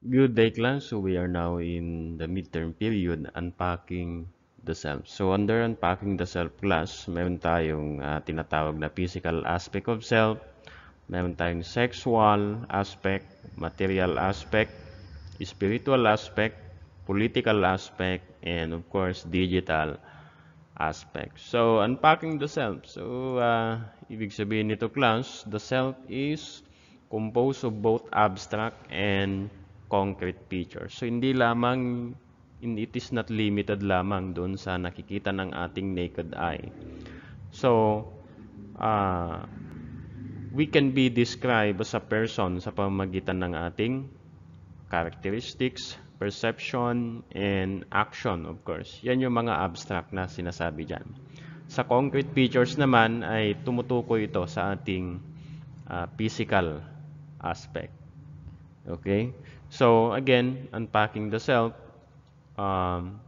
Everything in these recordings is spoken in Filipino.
Good day class, so we are now in the midterm period unpacking the self. So under unpacking the self class, mayroon tayong uh, tinatawag na physical aspect of self, mayroon tayong sexual aspect, material aspect, spiritual aspect, political aspect, and of course digital aspect. So unpacking the self. So uh, ibig sabihin nito class, the self is composed of both abstract and concrete features. So hindi lamang it is not limited lamang doon sa nakikita ng ating naked eye. So uh, we can be described as a person sa pamagitan ng ating characteristics, perception, and action of course. Yan yung mga abstract na sinasabi dyan. Sa concrete features naman ay tumutukoy ito sa ating uh, physical aspect. Okay? So again, unpacking the self, um,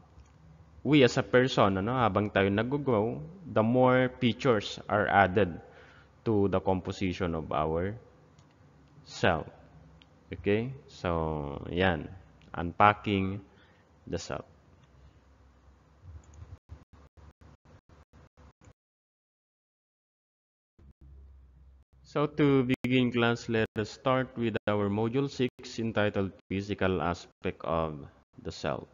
we as a person, ano, habang tayo nag-grow, the more features are added to the composition of our self. Okay? So, yan. Unpacking the self. So to begin class, let us start with our module 6 entitled Physical Aspect of the Cell.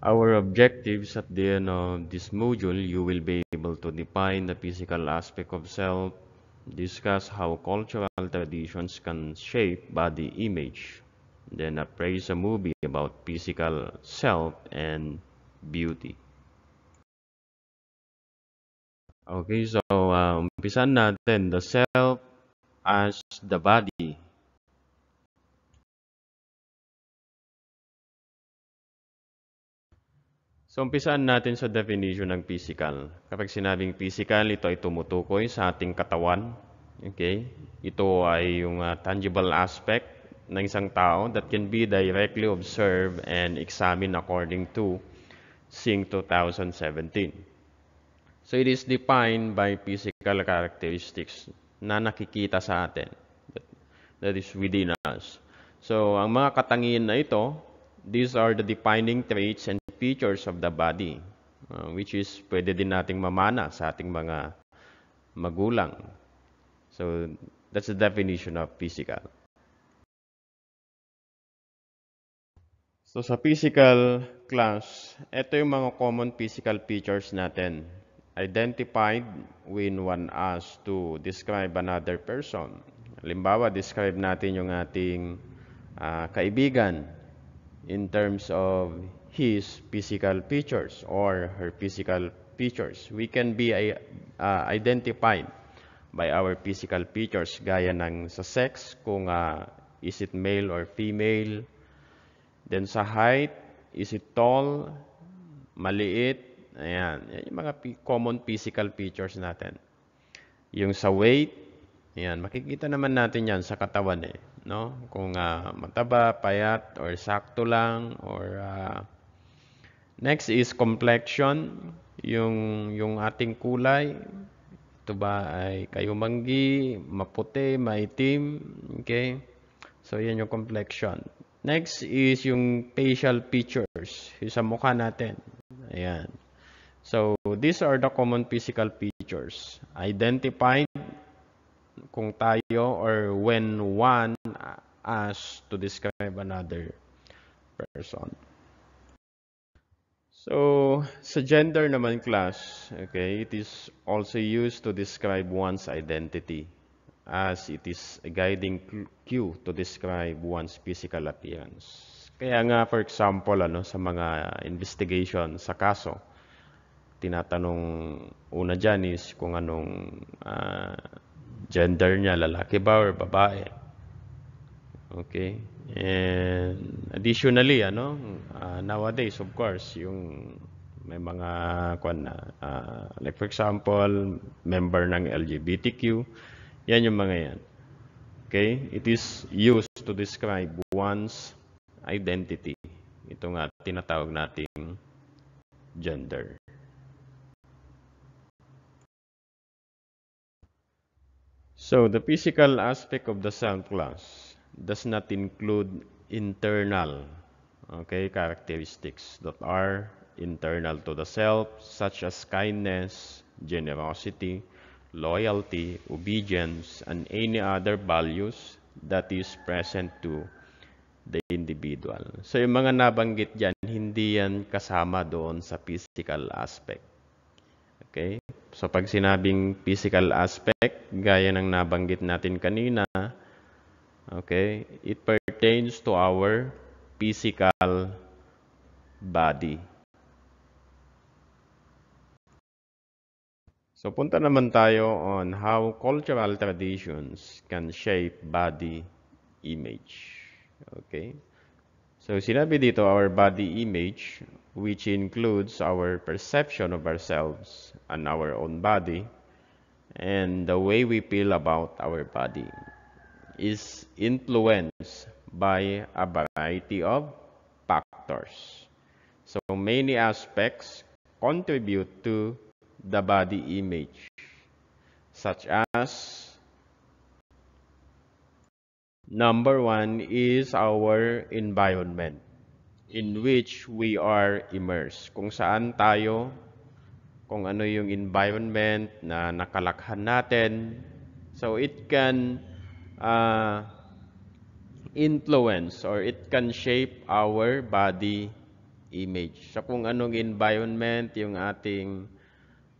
Our objectives at the end of this module, you will be able to define the physical aspect of cell, discuss how cultural traditions can shape body image, then appraise a movie about physical self and beauty. Okay, so um, umpisan natin the self as the body. So umpisan natin sa definition ng physical. Kapag sinabing physical, ito ay tumutukoy sa ating katawan. Okay? Ito ay yung uh, tangible aspect ng isang tao that can be directly observed and examined according to SING 2017. So it is defined by physical characteristics na nakikita sa atin. That is within us. So ang mga katangian na ito, these are the defining traits and features of the body, uh, which is pwede din nating mamana sa ating mga magulang. So that's the definition of physical. So sa physical class, ito yung mga common physical features natin identified when one asked to describe another person. Halimbawa, describe natin yung ating uh, kaibigan in terms of his physical features or her physical features. We can be uh, identified by our physical features gaya ng sa sex, kung uh, is it male or female. Then sa height, is it tall, maliit, Ayan. Yan yung mga common physical features natin. Yung sa weight, ayan, makikita naman natin yan sa katawan eh. No? Kung uh, mataba, payat, or sakto lang, or... Uh, next is complexion, yung, yung ating kulay. Ito ba ay kayumanggi, maputi, maitim, okay? So, yan yung complexion. Next is yung facial features, yung sa mukha natin. Ayan. So, these are the common physical features. Identified kung tayo or when one as to describe another person. So, sa gender naman class, okay, it is also used to describe one's identity as it is a guiding cue to describe one's physical appearance. Kaya nga, for example, ano, sa mga investigation, sa kaso, tinatanong una dyan is kung anong uh, gender niya, lalaki ba or babae. Okay? And additionally, ano, uh, nowadays, of course, yung may mga kwan na uh, like for example member ng LGBTQ yan yung mga yan okay it is used to describe one's identity ito nga tinatawag nating gender So, the physical aspect of the SAM class does not include internal okay, characteristics that are internal to the self, such as kindness, generosity, loyalty, obedience, and any other values that is present to the individual. So, yung mga nabanggit dyan, hindi yan kasama doon sa physical aspect. Okay? So pag sinabing physical aspect, gaya ng nabanggit natin kanina, okay, it pertains to our physical body. So punta naman tayo on how cultural traditions can shape body image. Okay? So sinabi dito our body image which includes our perception of ourselves and our own body and the way we feel about our body is influenced by a variety of factors. So many aspects contribute to the body image such as number one is our environment. in which we are immersed. Kung saan tayo, kung ano yung environment na nakalakhan natin. So it can uh, influence or it can shape our body image. So kung anong environment yung ating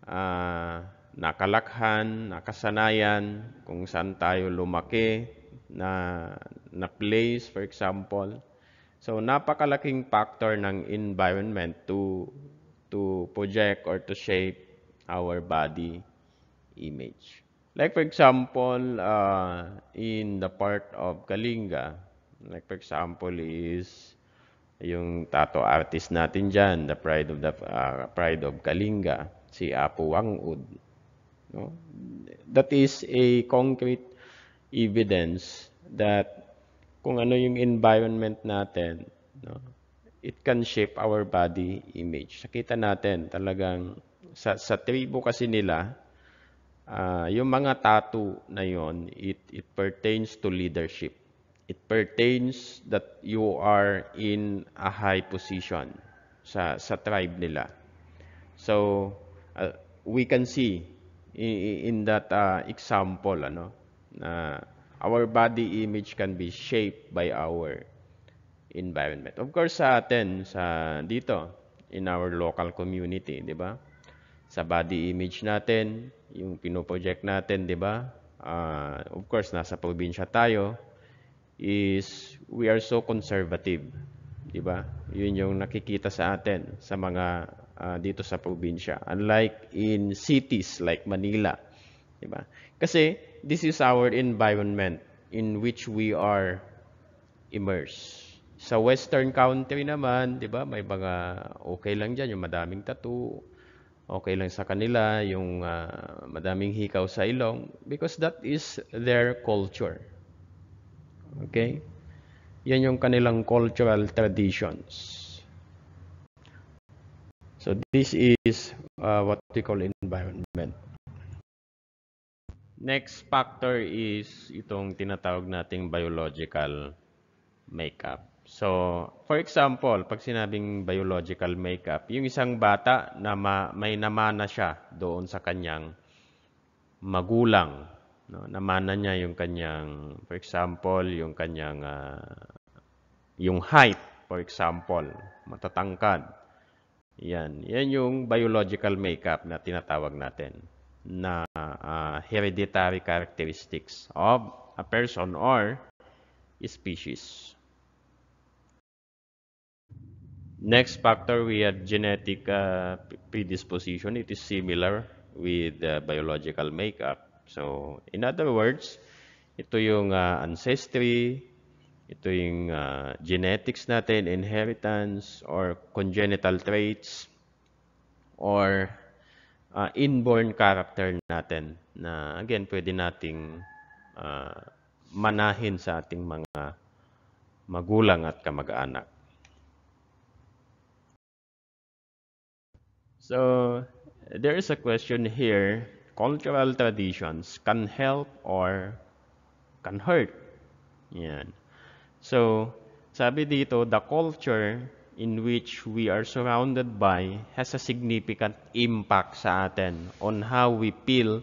uh, nakalakhan, nakasanayan, kung saan tayo lumaki, na, na place, for example, So napakalaking factor ng environment to to project or to shape our body image. Like for example, uh, in the part of Kalinga, like for example is yung tattoo artist natin diyan, the pride of the uh, pride of Kalinga, si Apo Wangud. No? That is a concrete evidence that kung ano yung environment natin, no? it can shape our body image. Nakita natin talagang sa, sa tribo kasi nila, uh, yung mga tattoo na yon, it, it pertains to leadership. It pertains that you are in a high position sa, sa tribe nila. So, uh, we can see in, in that uh, example, ano, na uh, our body image can be shaped by our environment. Of course, sa atin, sa dito, in our local community, di ba? Sa body image natin, yung pinoproject natin, di ba? Uh, of course, nasa probinsya tayo, is we are so conservative. Di ba? Yun yung nakikita sa atin, sa mga uh, dito sa probinsya. Unlike in cities like Manila. Di ba? Kasi, this is our environment in which we are immersed. Sa western country naman, 'di ba, may mga okay lang diyan yung madaming tattoo. Okay lang sa kanila yung uh, madaming hikaw sa ilong because that is their culture. Okay? Yan yung kanilang cultural traditions. So this is uh, what we call environment. Next factor is itong tinatawag nating biological makeup. So, for example, pag sinabing biological makeup, yung isang bata na ma may namana siya doon sa kanyang magulang. No? Namana niya yung kanyang, for example, yung kanyang, uh, yung height, for example, matatangkad. Yan. Yan yung biological makeup na tinatawag natin. na uh, hereditary characteristics of a person or species. Next factor, we have genetic uh, predisposition. It is similar with biological makeup. So, in other words, ito yung uh, ancestry, ito yung uh, genetics natin, inheritance, or congenital traits, or uh, inborn character natin na again pwede nating uh, manahin sa ating mga magulang at kamag-anak. So there is a question here, cultural traditions can help or can hurt. Yan. So sabi dito, the culture in which we are surrounded by has a significant impact sa atin on how we feel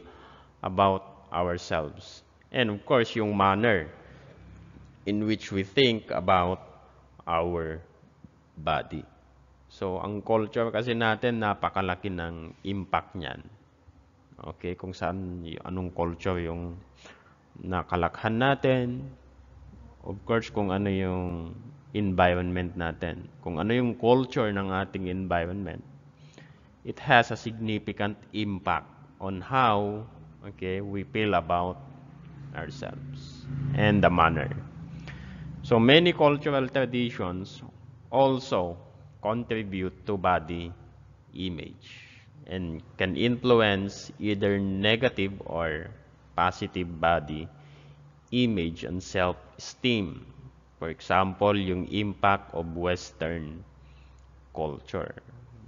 about ourselves. And of course, yung manner in which we think about our body. So, ang culture kasi natin, napakalaki ng impact niyan. Okay, kung saan, anong culture yung nakalakhan natin. Of course, kung ano yung environment natin. Kung ano yung culture ng ating environment, it has a significant impact on how okay, we feel about ourselves and the manner. So many cultural traditions also contribute to body image and can influence either negative or positive body image and self-esteem. For example, yung impact of Western culture.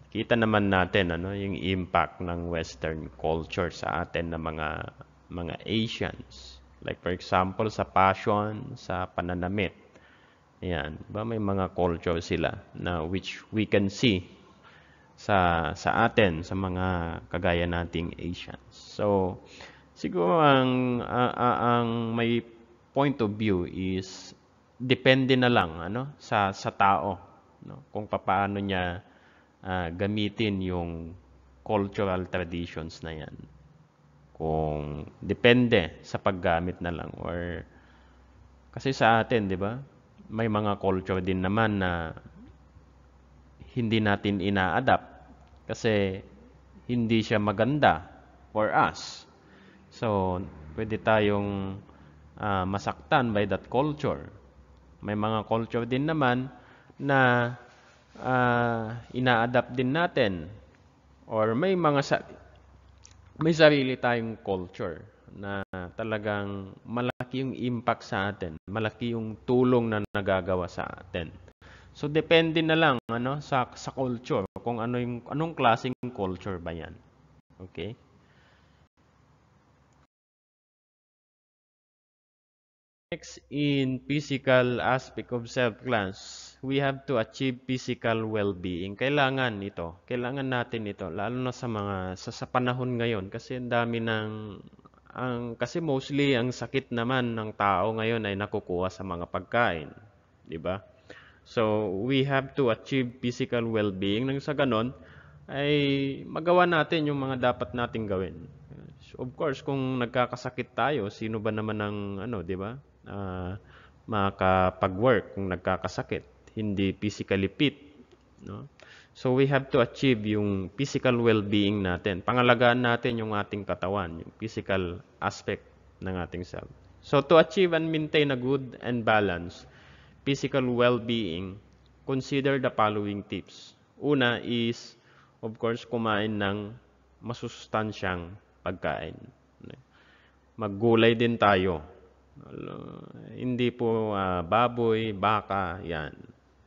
Kita naman natin ano yung impact ng Western culture sa atin na mga mga Asians. Like for example, sa passion, sa pananamit. Ayan, ba may mga culture sila na which we can see sa sa atin sa mga kagaya nating Asians. So siguro ang uh, uh, ang may point of view is depende na lang ano sa sa tao no kung paano niya uh, gamitin yung cultural traditions na yan kung depende sa paggamit na lang or kasi sa atin 'di ba may mga culture din naman na hindi natin ina-adapt kasi hindi siya maganda for us so pwede tayong uh, masaktan by that culture may mga culture din naman na uh, ina-adapt din natin or may mga sa may sarili tayong culture na talagang malaki yung impact sa atin, malaki yung tulong na nagagawa sa atin. So depende na lang ano sa sa culture kung ano yung anong klaseng culture ba 'yan. Okay? Next, in physical aspect of self-glance, we have to achieve physical well-being. Kailangan ito. Kailangan natin ito. Lalo na sa mga, sa, sa panahon ngayon. Kasi ang dami ng, ang, kasi mostly ang sakit naman ng tao ngayon ay nakukuha sa mga pagkain. ba? Diba? So, we have to achieve physical well-being. Nang sa ganon, ay magawa natin yung mga dapat nating gawin. Of course, kung nagkakasakit tayo, sino ba naman ang ano, 'di ba? uh, makapag-work kung nagkakasakit, hindi physically fit. No? So we have to achieve yung physical well-being natin. Pangalagaan natin yung ating katawan, yung physical aspect ng ating self. So to achieve and maintain a good and balanced physical well-being, consider the following tips. Una is, of course, kumain ng masustansyang pagkain. Maggulay din tayo hindi po uh, baboy, baka, yan.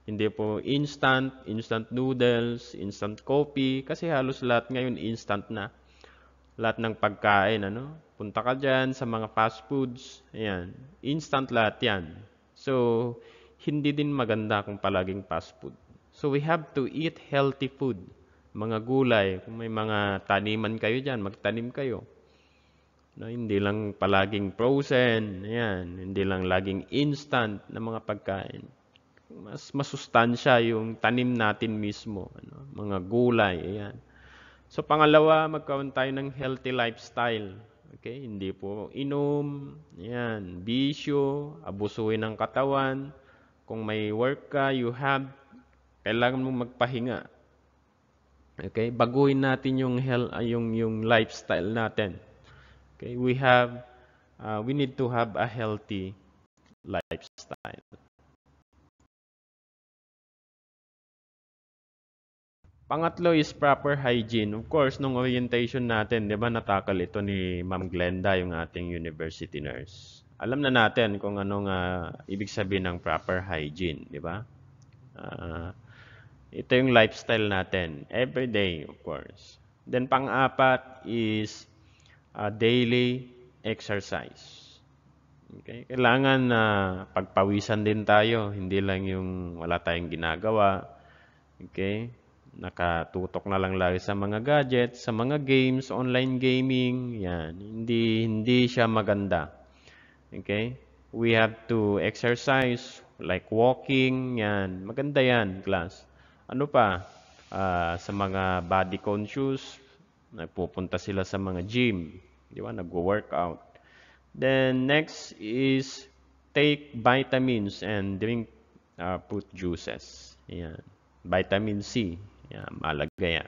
Hindi po instant, instant noodles, instant coffee, kasi halos lahat ngayon instant na. Lahat ng pagkain, ano? Punta ka dyan sa mga fast foods, ayan. Instant lahat yan. So, hindi din maganda kung palaging fast food. So, we have to eat healthy food. Mga gulay, kung may mga taniman kayo dyan, magtanim kayo No, hindi lang palaging frozen, ayan, hindi lang laging instant na mga pagkain. Mas masustansya yung tanim natin mismo, ano, mga gulay, ayan. So pangalawa, magkaroon tayo ng healthy lifestyle. Okay, hindi po inom, ayan, bisyo, abusuhin ng katawan. Kung may work ka, you have, kailangan mong magpahinga. Okay, baguhin natin yung health, yung yung lifestyle natin. Okay, we have, uh, we need to have a healthy lifestyle. Pangatlo is proper hygiene. Of course, nung orientation natin, di ba natakal ito ni Ma'am Glenda, yung ating university nurse. Alam na natin kung anong uh, ibig sabihin ng proper hygiene, di ba? Uh, ito yung lifestyle natin. Every day, of course. Then, pang-apat is uh, daily exercise. Okay? Kailangan na uh, pagpawisan din tayo, hindi lang yung wala tayong ginagawa. Okay? Nakatutok na lang lagi sa mga gadgets, sa mga games, online gaming, yan. Hindi hindi siya maganda. Okay? We have to exercise like walking, yan. Maganda yan, class. Ano pa? Uh, sa mga body conscious, Nagpupunta sila sa mga gym, di ba? Nagwo-workout. Then next is take vitamins and drink uh, fruit juices. Ayan. Vitamin C. Ayan, malaga yan.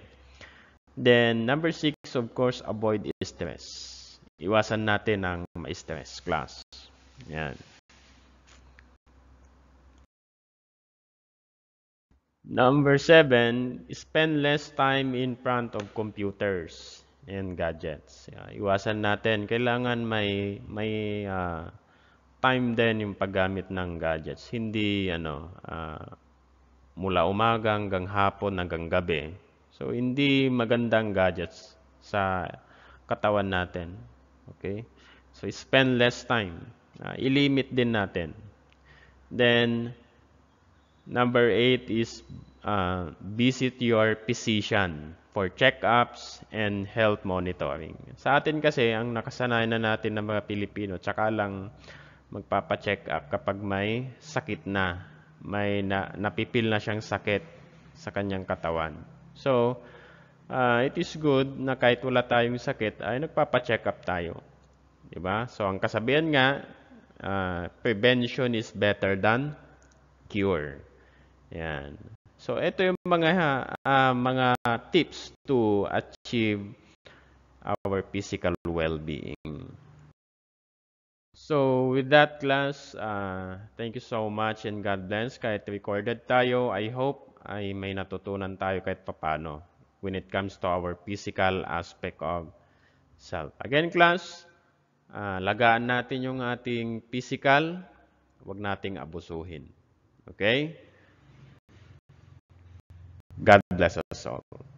Then, number six, of course, avoid stress. Iwasan natin ang ma-stress class. Ayan. Number seven, spend less time in front of computers and gadgets. iwasan natin. Kailangan may may uh, time din yung paggamit ng gadgets. Hindi ano uh, mula umaga hanggang hapon hanggang gabi. So hindi magandang gadgets sa katawan natin. Okay? So spend less time. Uh, ilimit din natin. Then Number eight is uh, visit your physician for check-ups and health monitoring. Sa atin kasi, ang nakasanayan na natin ng mga Pilipino, tsaka lang magpapa-check up kapag may sakit na, may na, napipil na siyang sakit sa kanyang katawan. So, uh, it is good na kahit wala tayong sakit, ay nagpapa-check up tayo. 'Di ba? So, ang kasabihan nga, uh, prevention is better than cure. Yan. So ito yung mga uh, mga tips to achieve our physical well-being. So with that class, uh, thank you so much and God bless. Kahit recorded tayo, I hope ay may natutunan tayo kahit papano when it comes to our physical aspect of self. Again class, uh, lagaan natin yung ating physical, wag nating abusuhin. Okay? God bless us all.